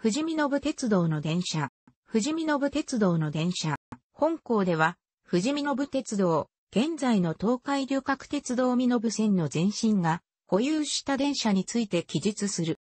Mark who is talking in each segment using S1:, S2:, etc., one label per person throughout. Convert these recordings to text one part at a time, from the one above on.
S1: 富士見信鉄道の電車。富士見信鉄道の電車。本校では、富士見信鉄道、現在の東海旅客鉄道見延線の前身が保有した電車について記述する。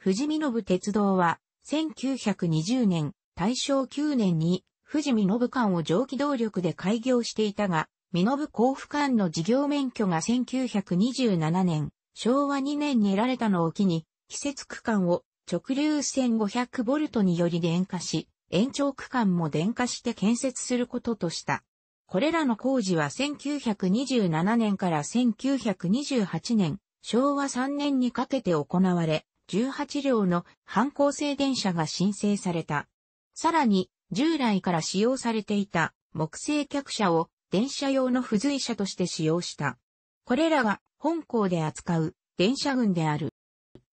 S1: 富士見信鉄道は1920年、大正9年に富士見信間を蒸気動力で開業していたが、見延甲府間の事業免許が1927年、昭和2年に得られたのを機に、季節区間を直流線500ボルトにより電化し、延長区間も電化して建設することとした。これらの工事は1927年から1928年、昭和3年にかけて行われ、18両の反抗性電車が申請された。さらに、従来から使用されていた木製客車を電車用の付随車として使用した。これらが本校で扱う電車群である。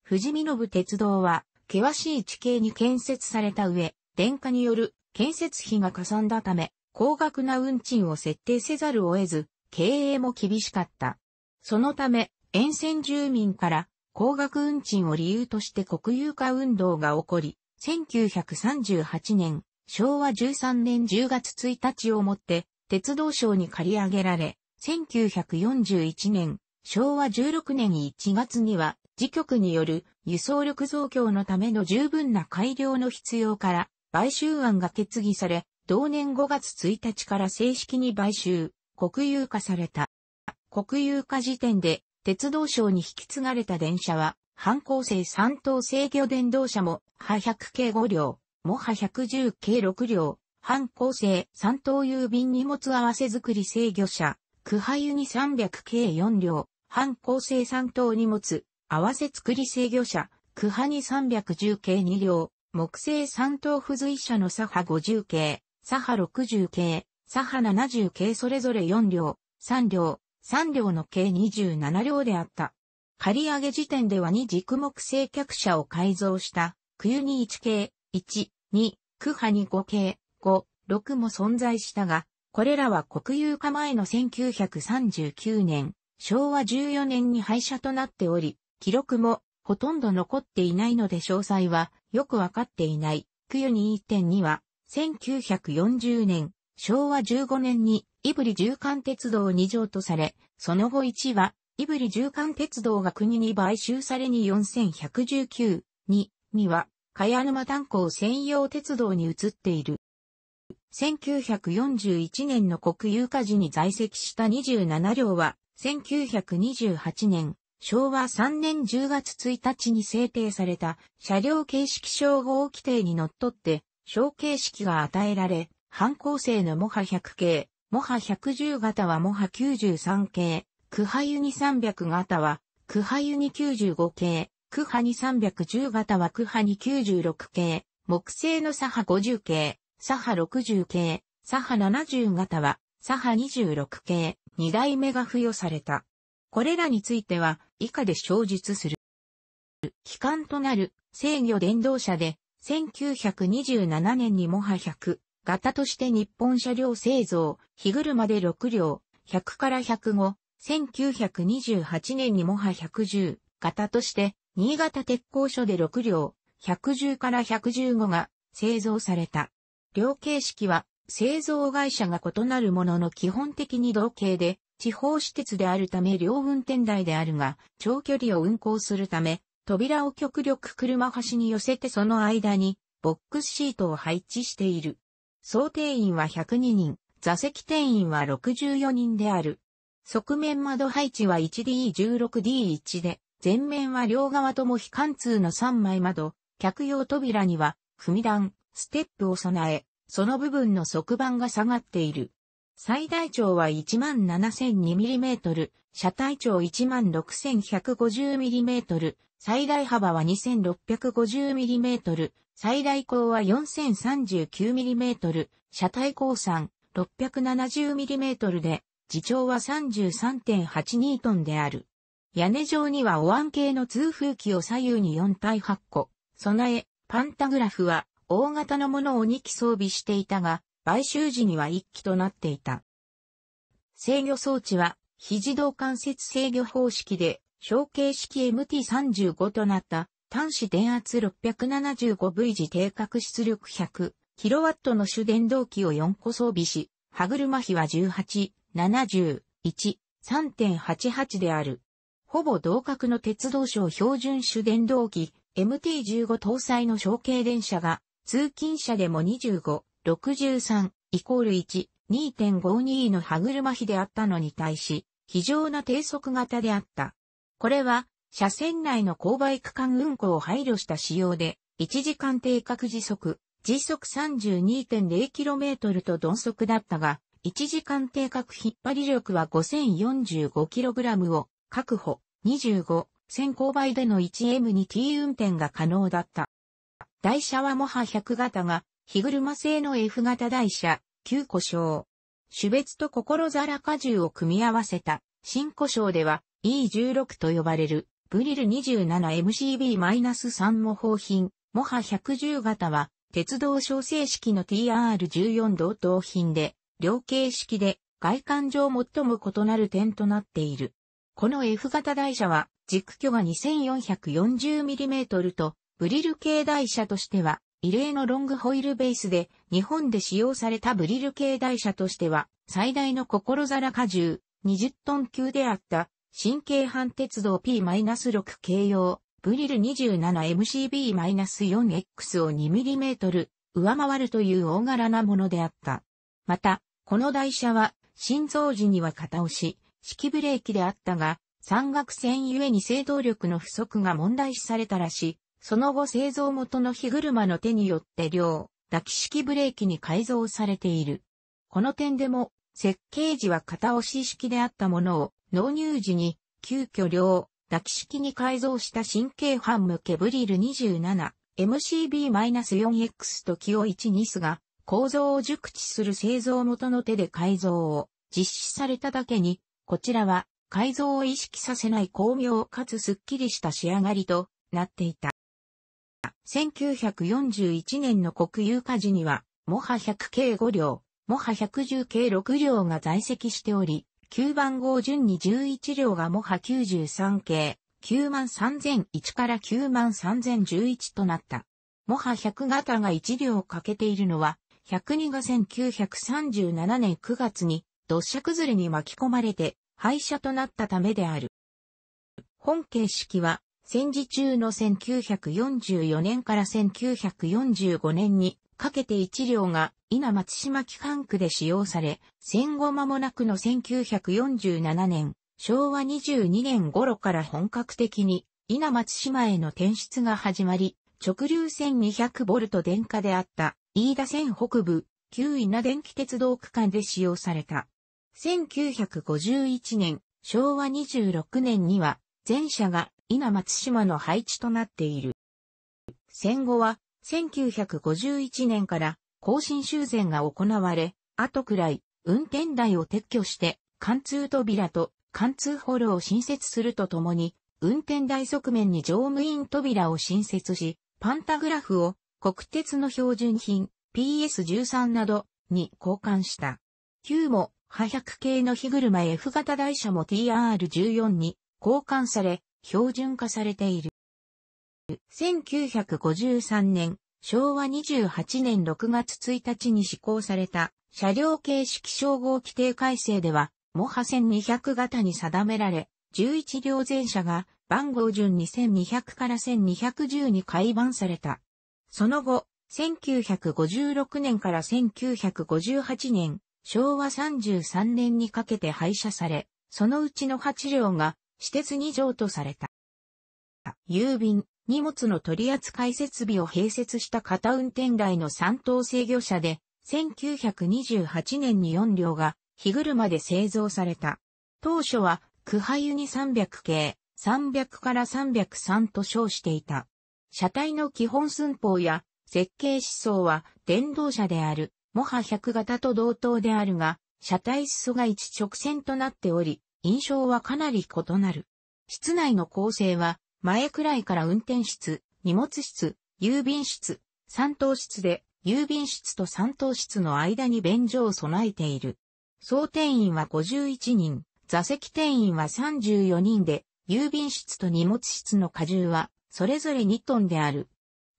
S1: 富士見信鉄道は、険しい地形に建設された上、電化による建設費がかさんだため、高額な運賃を設定せざるを得ず、経営も厳しかった。そのため、沿線住民から高額運賃を理由として国有化運動が起こり、1938年、昭和13年10月1日をもって、鉄道省に借り上げられ、1941年、昭和16年1月には、自局による輸送力増強のための十分な改良の必要から、買収案が決議され、同年5月1日から正式に買収、国有化された。国有化時点で、鉄道省に引き継がれた電車は、半構成3等制御電動車も、波100系5両、もは110系6両、半構成3等郵便荷物合わせ作り制御車、区配ユニ300系4両、半構成3等荷物、合わせ作り制御車、クハニ310系2両、木製三等付随車の左派50系、左派60系、左派70系それぞれ4両、3両、3両の計27両であった。借り上げ時点では2軸木製客車を改造した、クユニ1系、1、2、クハニ5系、5、6も存在したが、これらは国有化前の1939年、昭和14年に廃車となっており、記録もほとんど残っていないので詳細はよくわかっていない。クユ2には1940年、昭和15年にイブリ縦貫鉄道2条とされ、その後1はイブリ縦貫鉄道が国に買収されに4119、2、2は茅沼炭鉱専用鉄道に移っている。1941年の国有化時に在籍した27両は、1928年、昭和3年10月1日に制定された車両形式称号規定にのっとって、小形式が与えられ、反抗性のモハ100系、モハ110型はモハ93系、クハユニ300型は、クハユニ95系、クハニ310型はクハニ96系、木製のサハ50系、サハ60系、サハ70型は、サハ26系、2代目が付与された。これらについては以下で詳述する。機関となる制御電動車で1927年にモハ100型として日本車両製造、日車で6両、100から105、1928年にモハ110型として新潟鉄工所で6両、110から115が製造された。両形式は製造会社が異なるものの基本的に同型で地方私鉄であるため両運転台であるが、長距離を運行するため、扉を極力車端に寄せてその間に、ボックスシートを配置している。総定員は102人、座席定員は64人である。側面窓配置は 1D16D1 で、前面は両側とも非貫通の3枚窓、客用扉には、踏み段、ステップを備え、その部分の側板が下がっている。最大長は 17,002mm、車体長 16,150mm、最大幅は 2,650mm、最大高は 4,039mm、車体高3 670mm で、自長は33.82トンである。屋根上にはお椀系の通風機を左右に4体8個、備え、パンタグラフは大型のものを2機装備していたが、買収時には一機となっていた。制御装置は、非自動間接制御方式で、小形式 MT35 となった、端子電圧 675V 時定格出力 100kW の主電動機を4個装備し、歯車比は18、70、1、3.88である。ほぼ同格の鉄道省標準主電動機 MT15 搭載の小径電車が通勤車でも25、63イコール1、2.52の歯車比であったのに対し、非常な低速型であった。これは、車線内の勾配区間運行を配慮した仕様で、1時間定格時速、時速 32.0km と鈍速だったが、1時間定格引っ張り力は 5045kg を確保、25、0勾配での 1M2T 運転が可能だった。台車はモハ100型が日車製の F 型台車、旧故障。種別と心皿荷重を組み合わせた、新故障では E16 と呼ばれる、ブリル 27MCB-3 模倣品、モハ110型は、鉄道小正式の TR14 同等品で、両形式で、外観上最も異なる点となっている。この F 型台車は、軸距が 2440mm と、ブリル系台車としては、異例のロングホイールベースで日本で使用されたブリル系台車としては最大の心皿荷重20トン級であった新京阪鉄道 P-6 系用ブリル 27MCB-4X を 2mm 上回るという大柄なものであった。また、この台車は心臓時には片押し、式ブレーキであったが、山岳線ゆえに制動力の不足が問題視されたらしい。その後製造元の火車の手によって両、抱き式ブレーキに改造されている。この点でも、設計時は片押し式であったものを、納入時に、急遽両、抱き式に改造した神経反向けブリル 27MCB-4X と気を1ニスが、構造を熟知する製造元の手で改造を実施されただけに、こちらは改造を意識させない巧妙かつスッキリした仕上がりとなっていた。1941年の国有化時には、モハ100系5両、モハ110系6両が在籍しており、9番号順に11両がモハ93系、93001から93011となった。モハ100型が1両欠けているのは、102が1937年9月に土砂崩れに巻き込まれて廃車となったためである。本形式は戦時中の1944年から1945年にかけて1両が稲松島機関区で使用され、戦後間もなくの1947年、昭和22年頃から本格的に稲松島への転出が始まり、直流線200ボルト電化であった飯田線北部、旧稲電気鉄道区間で使用された。1951年、昭和26年には、全車が稲松島の配置となっている。戦後は、1951年から更新修繕が行われ、後くらい、運転台を撤去して、貫通扉と貫通ホールを新設するとともに、運転台側面に乗務員扉を新設し、パンタグラフを国鉄の標準品 PS13 などに交換した。Q も、破百系の火車 F 型台車も TR14 に交換され、標準化されている。1953年、昭和28年6月1日に施行された車両形式称号規定改正では、モハ1200型に定められ、11両前車が番号順2200から1210に改版された。その後、1956年から1958年、昭和33年にかけて廃車され、そのうちの8両が私鉄に条とされた。郵便、荷物の取扱設備を併設した型運転台の3等制御車で、1928年に4両が、日車で製造された。当初は、クハユに300系、300から303と称していた。車体の基本寸法や設計思想は電動車である、モハ100型と同等であるが、車体裾が一直線となっており、印象はかなり異なる。室内の構成は、前くらいから運転室、荷物室、郵便室、三等室で、郵便室と三等室の間に便所を備えている。総定員は51人、座席定員は34人で、郵便室と荷物室の荷重は、それぞれ2トンである。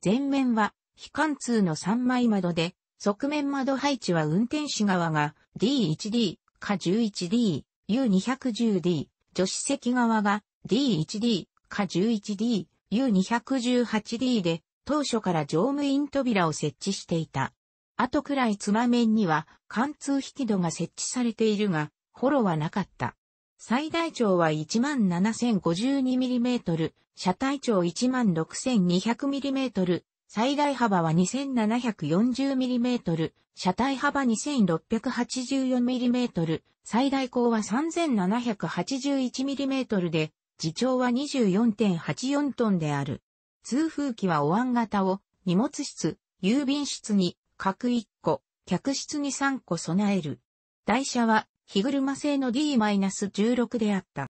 S1: 前面は、非貫通の3枚窓で、側面窓配置は運転士側が D1D か 11D、U210D、助手席側が D1D か 11D、U218D で当初から乗務員扉を設置していた。後くらいつま面には貫通引き戸が設置されているが、ホロはなかった。最大長は 17,052mm、車体長 16,200mm、最大幅は 2740mm、車体幅 2684mm、最大高は 3781mm で、自長は24.84トンである。通風機はお椀型を荷物室、郵便室に各1個、客室に3個備える。台車は日車製の D-16 であった。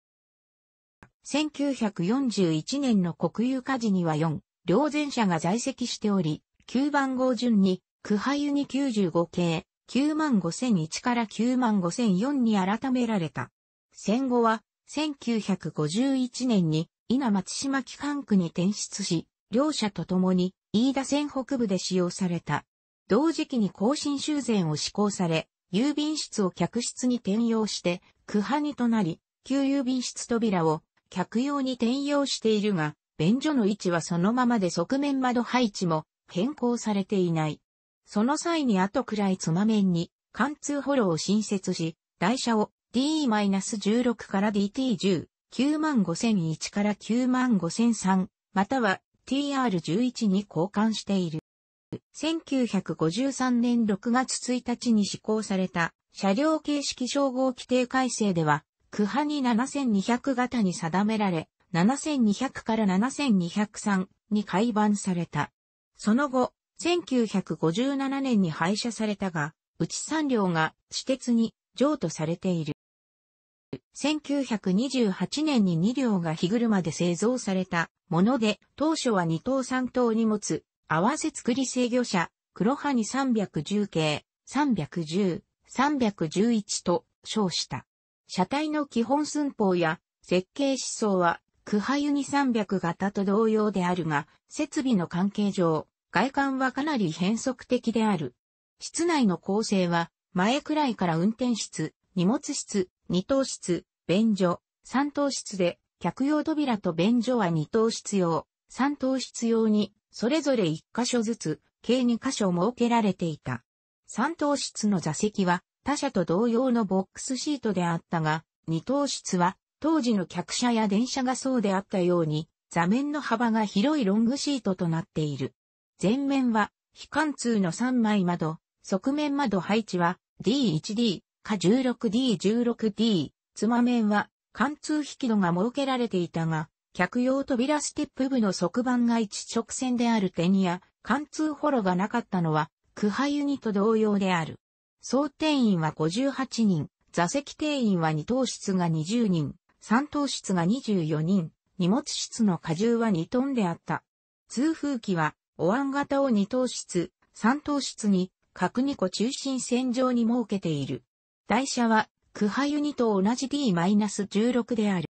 S1: 1941年の国有火事には4、両前車が在籍しており、9番号順に、区配ユニ95系、95001から95004に改められた。戦後は、1951年に稲松島機関区に転出し、両社と共に飯田線北部で使用された。同時期に更新修繕を施行され、郵便室を客室に転用して、区派にとなり、旧郵便室扉を客用に転用しているが、便所の位置はそのままで側面窓配置も変更されていない。その際に後くらいつま面に貫通ホロを新設し、台車を D-16 から DT10、95001から95003、または TR11 に交換している。1953年6月1日に施行された車両形式称号規定改正では、区派に7200型に定められ、7200から7203に改版された。その後、1957年に廃車されたが、内3。両が私鉄に譲渡されている。1928年に2両が火車で製造されたもので、当初は2等3等荷物、合わせ作り制御車、黒羽に310系、310、311と称した。車体の基本寸法や設計思想は、クハユニ300型と同様であるが、設備の関係上、外観はかなり変則的である。室内の構成は、前くらいから運転室、荷物室、二等室、便所、三等室で、客用扉と便所は二等室用、三等室用に、それぞれ一箇所ずつ、計二箇所設けられていた。三等室の座席は、他社と同様のボックスシートであったが、二等室は、当時の客車や電車がそうであったように、座面の幅が広いロングシートとなっている。前面は非貫通の3枚窓、側面窓配置は D1D か 16D16D、つま面は貫通引き戸が設けられていたが、客用扉ステップ部の側板が一直線である点や、貫通ホロがなかったのは、区ハユニと同様である。総定員は58人、座席定員は2等室が20人、3等室が24人、荷物室の荷重は2トンであった。通風機はお椀型を二等室、三等室に、角二個中心線上に設けている。台車は、クハユ2と同じ D-16 である。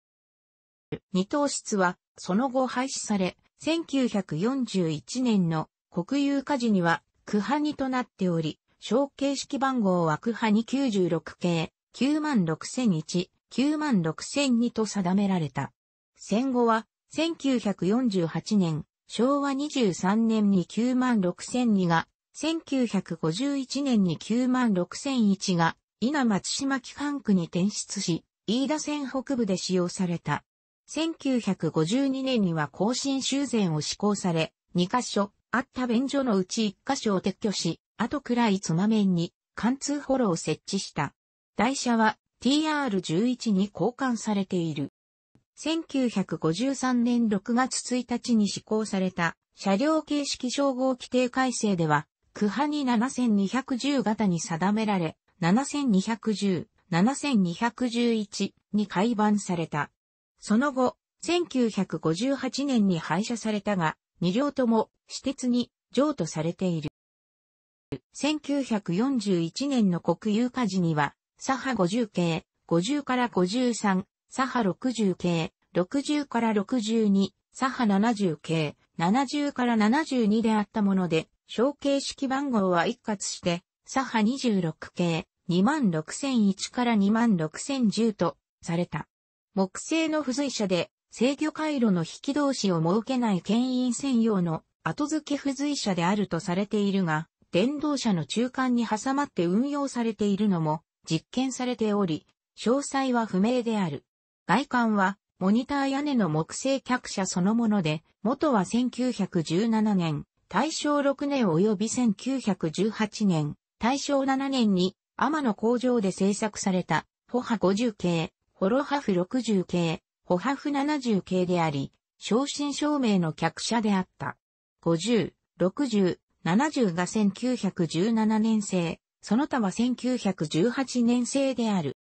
S1: 二等室は、その後廃止され、1941年の国有火事には、クハ2となっており、小形式番号はクハ296系、96001、96002と定められた。戦後は、1948年、昭和23年に9万6002が、1951年に9万6001が、稲松島機関区に転出し、飯田線北部で使用された。1952年には更新修繕を施行され、2カ所あった便所のうち1カ所を撤去し、後暗いつま面に貫通ホロを設置した。台車は TR11 に交換されている。1953年6月1日に施行された車両形式称号規定改正では、区派に7210型に定められ、7210、7211に改版された。その後、1958年に廃車されたが、2両とも私鉄に譲渡されている。1941年の国有化時には、左派50系、50から53、左派60系、60から62、左派70系、70から72であったもので、小形式番号は一括して、左派26系、26001から26010とされた。木製の付随車で制御回路の引き同士を設けない牽引専用の後付け付随車であるとされているが、電動車の中間に挟まって運用されているのも実験されており、詳細は不明である。外観は、モニター屋根の木製客車そのもので、元は1917年、大正6年及び1918年、大正7年に、天野工場で製作された、ホハ50系、ホロハフ60系、ホハフ70系であり、正真正銘の客車であった。50、60、70が1917年製、その他は1918年製である。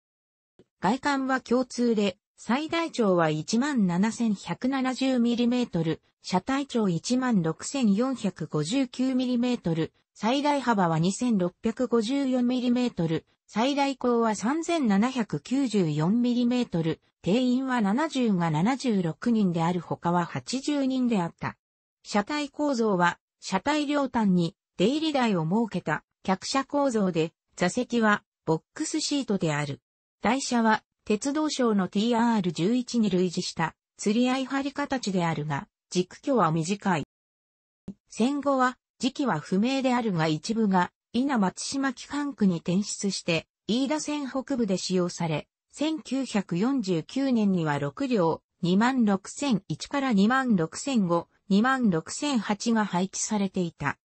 S1: 外観は共通で、最大長は 17,170mm、車体長 16,459mm、最大幅は 2,654mm、最大高は 3,794mm、定員は70が76人である他は80人であった。車体構造は、車体両端に出入り台を設けた客車構造で、座席はボックスシートである。台車は鉄道省の TR11 に類似した釣り合い張り形であるが、軸距は短い。戦後は、時期は不明であるが一部が、稲松島機関区に転出して、飯田線北部で使用され、1949年には6両、26001から26005、26008が配置されていた。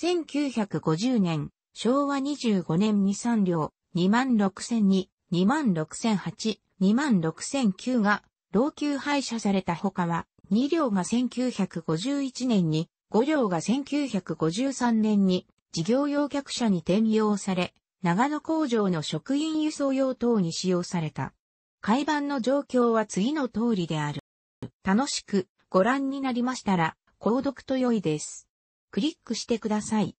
S1: 1950年、昭和25年に3両、26002、26008、26009が老朽廃車された他は、2両が1951年に、5両が1953年に事業用客車に転用され、長野工場の職員輸送用等に使用された。改版の状況は次の通りである。楽しくご覧になりましたら、購読と良いです。クリックしてください。